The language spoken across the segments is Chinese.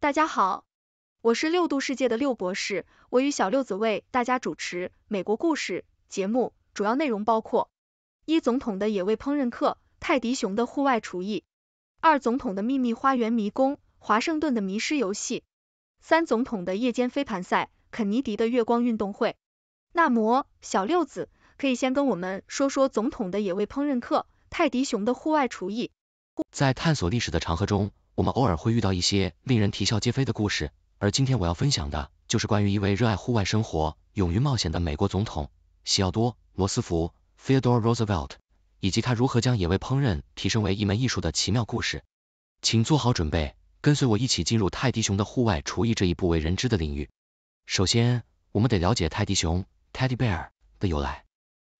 大家好，我是六度世界的六博士，我与小六子为大家主持美国故事节目，主要内容包括：一、总统的野味烹饪课，泰迪熊的户外厨艺；二、总统的秘密花园迷宫，华盛顿的迷失游戏；三、总统的夜间飞盘赛，肯尼迪的月光运动会。那么，小六子可以先跟我们说说总统的野味烹饪课，泰迪熊的户外厨艺。在探索历史的长河中。我们偶尔会遇到一些令人啼笑皆非的故事，而今天我要分享的就是关于一位热爱户外生活、勇于冒险的美国总统西奥多·罗斯福 （Theodore Roosevelt） 以及他如何将野味烹饪提升为一门艺术的奇妙故事。请做好准备，跟随我一起进入泰迪熊的户外厨艺这一不为人知的领域。首先，我们得了解泰迪熊 （Teddy Bear） 的由来。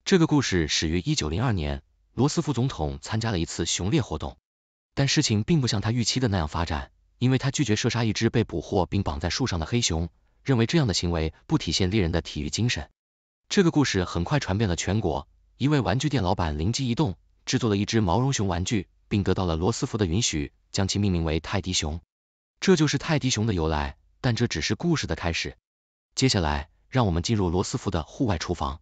这个故事始于一九零二年，罗斯福总统参加了一次熊猎活动。但事情并不像他预期的那样发展，因为他拒绝射杀一只被捕获并绑在树上的黑熊，认为这样的行为不体现猎人的体育精神。这个故事很快传遍了全国，一位玩具店老板灵机一动，制作了一只毛绒熊玩具，并得到了罗斯福的允许，将其命名为泰迪熊。这就是泰迪熊的由来，但这只是故事的开始。接下来，让我们进入罗斯福的户外厨房。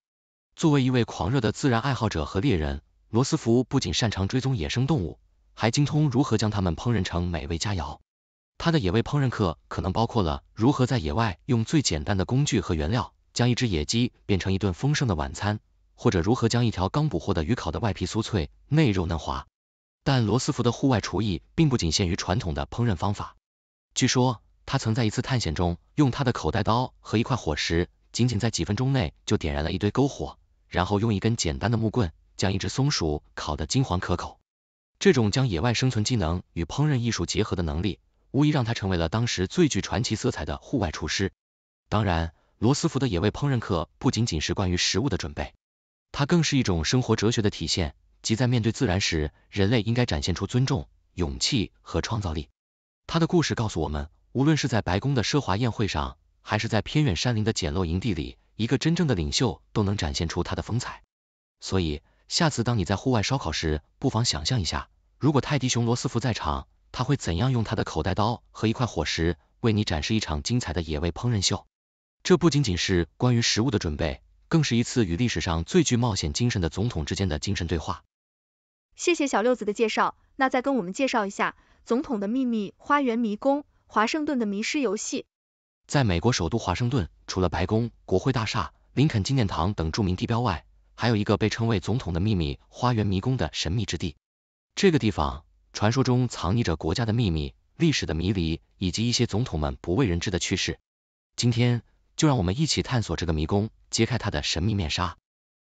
作为一位狂热的自然爱好者和猎人，罗斯福不仅擅长追踪野生动物。还精通如何将它们烹饪成美味佳肴。他的野味烹饪课可能包括了如何在野外用最简单的工具和原料，将一只野鸡变成一顿丰盛的晚餐，或者如何将一条刚捕获的鱼烤的外皮酥脆，内肉嫩滑。但罗斯福的户外厨艺并不仅限于传统的烹饪方法。据说，他曾在一次探险中，用他的口袋刀和一块火石，仅仅在几分钟内就点燃了一堆篝火，然后用一根简单的木棍，将一只松鼠烤得金黄可口。这种将野外生存技能与烹饪艺术结合的能力，无疑让他成为了当时最具传奇色彩的户外厨师。当然，罗斯福的野味烹饪课不仅仅是关于食物的准备，它更是一种生活哲学的体现，即在面对自然时，人类应该展现出尊重、勇气和创造力。他的故事告诉我们，无论是在白宫的奢华宴会上，还是在偏远山林的简陋营地里，一个真正的领袖都能展现出他的风采。所以，下次当你在户外烧烤时，不妨想象一下。如果泰迪熊罗斯福在场，他会怎样用他的口袋刀和一块火石为你展示一场精彩的野味烹饪秀？这不仅仅是关于食物的准备，更是一次与历史上最具冒险精神的总统之间的精神对话。谢谢小六子的介绍，那再跟我们介绍一下总统的秘密花园迷宫，华盛顿的迷失游戏。在美国首都华盛顿，除了白宫、国会大厦、林肯纪念堂等著名地标外，还有一个被称为总统的秘密花园迷宫的神秘之地。这个地方传说中藏匿着国家的秘密、历史的迷离，以及一些总统们不为人知的趣事。今天，就让我们一起探索这个迷宫，揭开它的神秘面纱。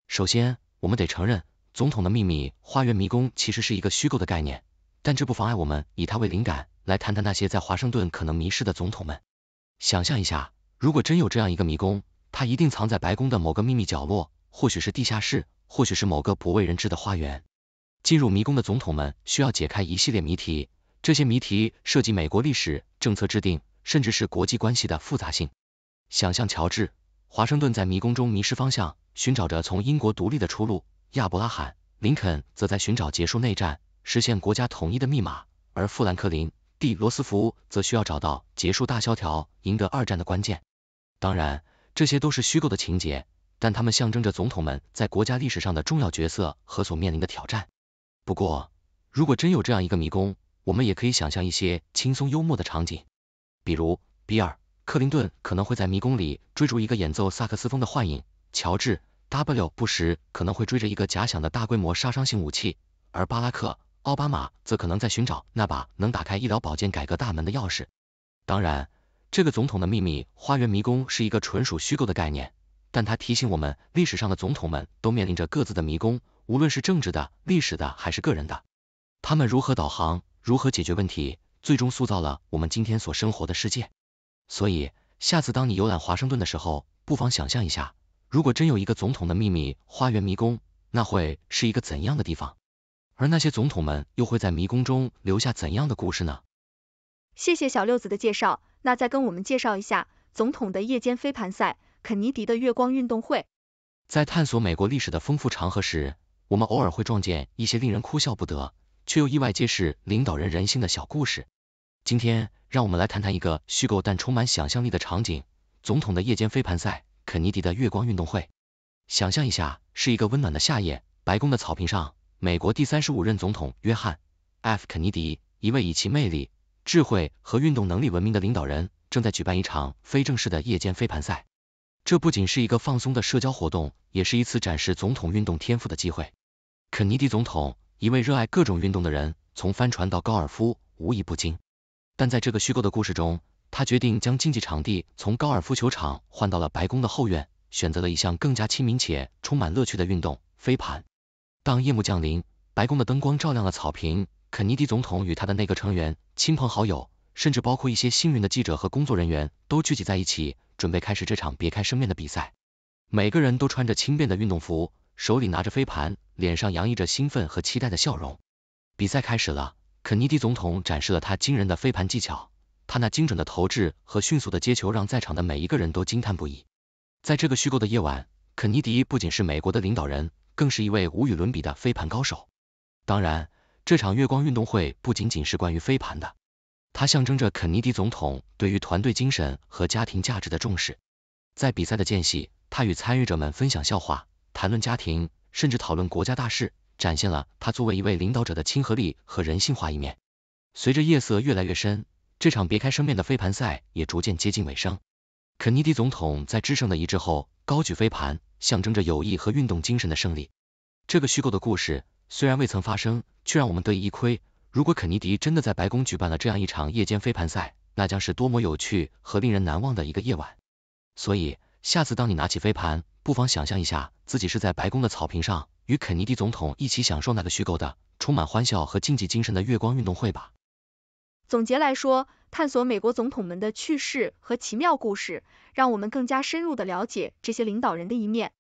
首先，我们得承认，总统的秘密花园迷宫其实是一个虚构的概念，但这不妨碍我们以它为灵感，来谈谈那些在华盛顿可能迷失的总统们。想象一下，如果真有这样一个迷宫，它一定藏在白宫的某个秘密角落，或许是地下室，或许是某个不为人知的花园。进入迷宫的总统们需要解开一系列谜题，这些谜题涉及美国历史、政策制定，甚至是国际关系的复杂性。想象乔治·华盛顿在迷宫中迷失方向，寻找着从英国独立的出路；亚伯拉罕·林肯则在寻找结束内战、实现国家统一的密码；而富兰克林 ·D· 罗斯福则需要找到结束大萧条、赢得二战的关键。当然，这些都是虚构的情节，但他们象征着总统们在国家历史上的重要角色和所面临的挑战。不过，如果真有这样一个迷宫，我们也可以想象一些轻松幽默的场景，比如比尔·克林顿可能会在迷宫里追逐一个演奏萨克斯风的幻影，乔治 ·W· 布什可能会追着一个假想的大规模杀伤性武器，而巴拉克·奥巴马则可能在寻找那把能打开医疗保健改革大门的钥匙。当然，这个总统的秘密花园迷宫是一个纯属虚构的概念，但它提醒我们，历史上的总统们都面临着各自的迷宫。无论是政治的、历史的还是个人的，他们如何导航、如何解决问题，最终塑造了我们今天所生活的世界。所以，下次当你游览华盛顿的时候，不妨想象一下，如果真有一个总统的秘密花园迷宫，那会是一个怎样的地方？而那些总统们又会在迷宫中留下怎样的故事呢？谢谢小六子的介绍，那再跟我们介绍一下总统的夜间飞盘赛，肯尼迪的月光运动会。在探索美国历史的丰富长河时，我们偶尔会撞见一些令人哭笑不得却又意外揭示领导人人性的小故事。今天，让我们来谈谈一个虚构但充满想象力的场景——总统的夜间飞盘赛，肯尼迪的月光运动会。想象一下，是一个温暖的夏夜，白宫的草坪上，美国第三十五任总统约翰 ·F· 肯尼迪，一位以其魅力、智慧和运动能力闻名的领导人，正在举办一场非正式的夜间飞盘赛。这不仅是一个放松的社交活动，也是一次展示总统运动天赋的机会。肯尼迪总统，一位热爱各种运动的人，从帆船到高尔夫，无一不精。但在这个虚构的故事中，他决定将竞技场地从高尔夫球场换到了白宫的后院，选择了一项更加亲民且充满乐趣的运动——飞盘。当夜幕降临，白宫的灯光照亮了草坪，肯尼迪总统与他的内阁成员、亲朋好友，甚至包括一些幸运的记者和工作人员，都聚集在一起，准备开始这场别开生面的比赛。每个人都穿着轻便的运动服，手里拿着飞盘。脸上洋溢着兴奋和期待的笑容。比赛开始了，肯尼迪总统展示了他惊人的飞盘技巧，他那精准的投掷和迅速的接球让在场的每一个人都惊叹不已。在这个虚构的夜晚，肯尼迪不仅是美国的领导人，更是一位无与伦比的飞盘高手。当然，这场月光运动会不仅仅是关于飞盘的，它象征着肯尼迪总统对于团队精神和家庭价值的重视。在比赛的间隙，他与参与者们分享笑话，谈论家庭。甚至讨论国家大事，展现了他作为一位领导者的亲和力和人性化一面。随着夜色越来越深，这场别开生面的飞盘赛也逐渐接近尾声。肯尼迪总统在制胜的一致后，高举飞盘，象征着友谊和运动精神的胜利。这个虚构的故事虽然未曾发生，却让我们得以一窥：如果肯尼迪真的在白宫举办了这样一场夜间飞盘赛，那将是多么有趣和令人难忘的一个夜晚。所以。下次当你拿起飞盘，不妨想象一下自己是在白宫的草坪上与肯尼迪总统一起享受那个虚构的、充满欢笑和竞技精神的月光运动会吧。总结来说，探索美国总统们的趣事和奇妙故事，让我们更加深入的了解这些领导人的一面。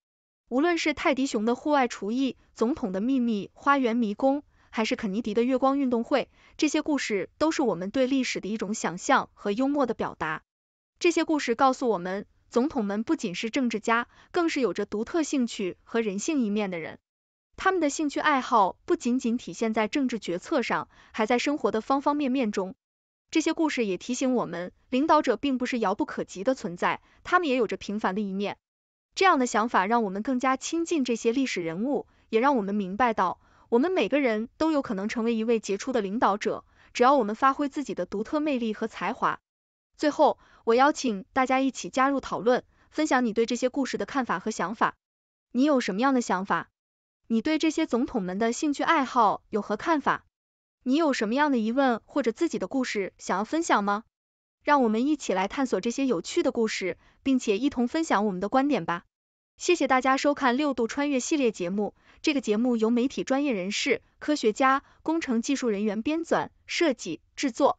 无论是泰迪熊的户外厨艺、总统的秘密花园迷宫，还是肯尼迪的月光运动会，这些故事都是我们对历史的一种想象和幽默的表达。这些故事告诉我们。总统们不仅是政治家，更是有着独特兴趣和人性一面的人。他们的兴趣爱好不仅仅体现在政治决策上，还在生活的方方面面中。这些故事也提醒我们，领导者并不是遥不可及的存在，他们也有着平凡的一面。这样的想法让我们更加亲近这些历史人物，也让我们明白到，我们每个人都有可能成为一位杰出的领导者，只要我们发挥自己的独特魅力和才华。最后，我邀请大家一起加入讨论，分享你对这些故事的看法和想法。你有什么样的想法？你对这些总统们的兴趣爱好有何看法？你有什么样的疑问或者自己的故事想要分享吗？让我们一起来探索这些有趣的故事，并且一同分享我们的观点吧。谢谢大家收看六度穿越系列节目。这个节目由媒体专业人士、科学家、工程技术人员编纂、设计、制作。